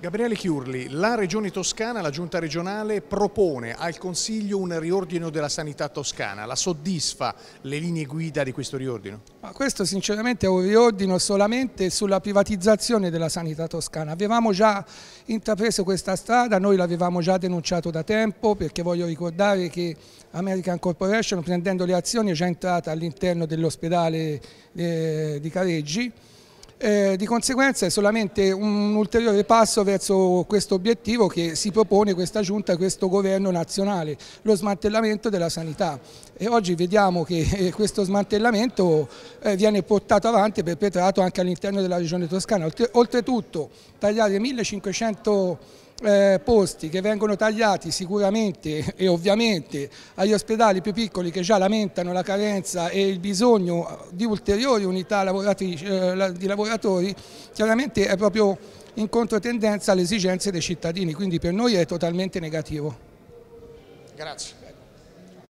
Gabriele Chiurli, la Regione Toscana, la Giunta regionale, propone al Consiglio un riordino della sanità toscana. La soddisfa le linee guida di questo riordino? Ma questo sinceramente è un riordino solamente sulla privatizzazione della sanità toscana. Avevamo già intrapreso questa strada, noi l'avevamo già denunciato da tempo perché voglio ricordare che American Corporation prendendo le azioni è già entrata all'interno dell'ospedale eh, di Careggi eh, di conseguenza è solamente un ulteriore passo verso questo obiettivo che si propone questa giunta, questo governo nazionale, lo smantellamento della sanità. E oggi vediamo che eh, questo smantellamento eh, viene portato avanti e perpetrato anche all'interno della regione toscana. Oltretutto tagliare 1500 eh, posti che vengono tagliati sicuramente e ovviamente agli ospedali più piccoli che già lamentano la carenza e il bisogno di ulteriori unità eh, di lavoratori, chiaramente è proprio in controtendenza alle esigenze dei cittadini, quindi per noi è totalmente negativo. Grazie.